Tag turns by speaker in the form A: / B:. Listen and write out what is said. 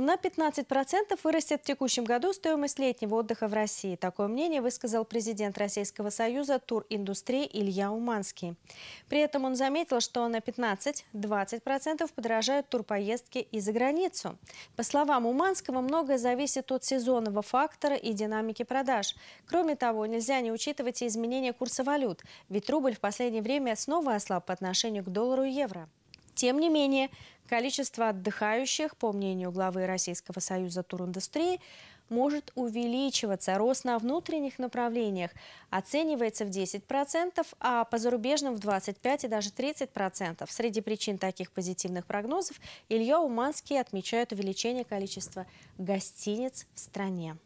A: На 15% вырастет в текущем году стоимость летнего отдыха в России. Такое мнение высказал президент Российского союза туриндустрии Илья Уманский. При этом он заметил, что на 15-20% подорожают турпоездки и за границу. По словам Уманского, многое зависит от сезонного фактора и динамики продаж. Кроме того, нельзя не учитывать и изменения курса валют, ведь рубль в последнее время снова ослаб по отношению к доллару и евро. Тем не менее, количество отдыхающих, по мнению главы Российского союза туриндустрии, может увеличиваться. Рост на внутренних направлениях оценивается в 10%, а по зарубежным в 25% и даже 30%. Среди причин таких позитивных прогнозов Илья Уманский отмечает увеличение количества гостиниц в стране.